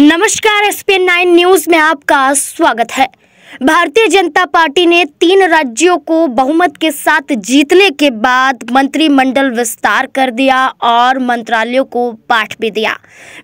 नमस्कार ESPN nine news में आपका स्वागत है भारतीय जनता पार्टी ने तीन राज्यों को बहुमत के साथ जीतने के बाद मंत्रिमंडल विस्तार कर दिया और मंत्रालयों को पाठ भी दिया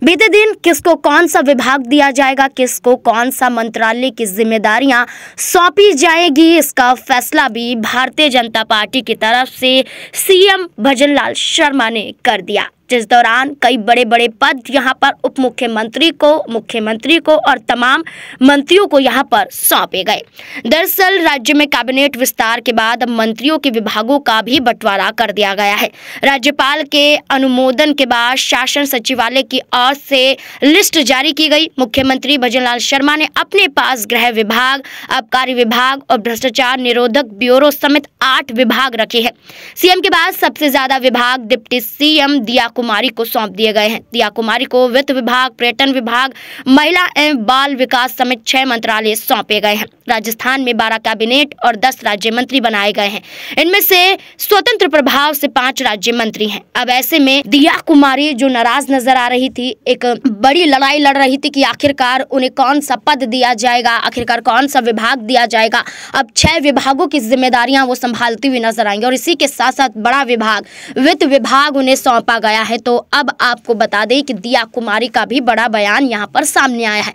बीते दिन किसको कौन सा विभाग दिया जाएगा किसको कौन सा मंत्रालय की जिम्मेदारियां सौंपी जाएगी इसका फैसला भी भारतीय जनता पार्टी की तरफ से सीएम भजनलाल शर्मा ने कर दिया जिस दौरान कई बड़े बड़े पद यहाँ पर उप मुख्यमंत्री को मुख्यमंत्री को और तमाम मंत्रियों को यहाँ पर सौंपे गए दरअसल राज्य में कैबिनेट विस्तार के बाद मंत्रियों के विभागों का भी बंटवारा कर दिया गया है राज्यपाल के अनुमोदन के बाद शासन सचिवालय की ओर से लिस्ट जारी की गई मुख्यमंत्री भजन लाल शर्मा ने अपने पास गृह विभाग आबकारी विभाग और भ्रष्टाचार निरोधक ब्यूरो समेत आठ विभाग रखे हैं सीएम के बाद सबसे ज्यादा विभाग डिप्टी सीएम दिया कुमारी को सौंप दिए गए हैं दिया कुमारी को वित्त विभाग पर्यटन विभाग महिला एवं बाल विकास समेत छह मंत्रालय सौंपे गए हैं राजस्थान में बारह कैबिनेट और दस राज्य मंत्री बनाए गए हैं इनमें से स्वतंत्र प्रभाव से पांच राज्य मंत्री हैं अब ऐसे में दिया कुमारी जो नाराज नजर आ रही थी एक बड़ी लड़ाई लड़ रही थी कि आखिरकार उन्हें कौन सा पद दिया जाएगा आखिरकार कौन सा विभाग दिया जाएगा अब छह विभागों की जिम्मेदारियां वो संभालती हुई नजर आएंगी और इसी के साथ साथ बड़ा विभाग वित्त विभाग उन्हें सौंपा गया है तो अब आपको बता दें कि दिया कुमारी का भी बड़ा बयान यहाँ पर सामने आया है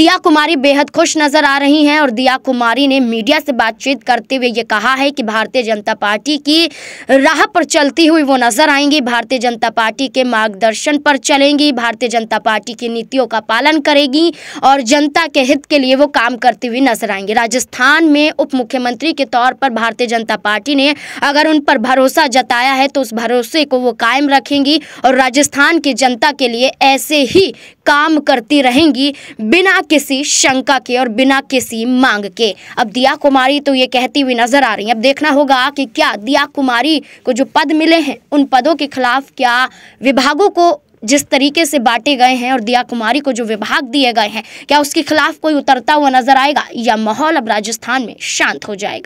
दिया कुमारी बेहद खुश नजर आ रही है और दिया मीरा कुमारी ने मीडिया से बातचीत करते हुए ये कहा है कि भारतीय जनता पार्टी की राह पर चलती हुई वो नजर आएंगी भारतीय जनता पार्टी के मार्गदर्शन पर चलेंगी भारतीय जनता पार्टी की नीतियों का पालन करेगी और जनता के हित के लिए वो काम करती हुई नजर आएंगी राजस्थान में उप मुख्यमंत्री के तौर पर भारतीय जनता पार्टी ने अगर उन पर भरोसा जताया है तो उस भरोसे को वो कायम रखेंगी और राजस्थान की जनता के लिए ऐसे ही काम करती रहेंगी बिना किसी शंका के और बिना किसी मांग मांग के अब दिया कुमारी तो ये कहती हुई नजर आ रही है अब देखना होगा कि क्या दिया कुमारी को जो पद मिले हैं उन पदों के खिलाफ क्या विभागों को जिस तरीके से बांटे गए हैं और दिया कुमारी को जो विभाग दिए गए हैं क्या उसके खिलाफ कोई उतरता हुआ नजर आएगा या माहौल अब राजस्थान में शांत हो जाएगा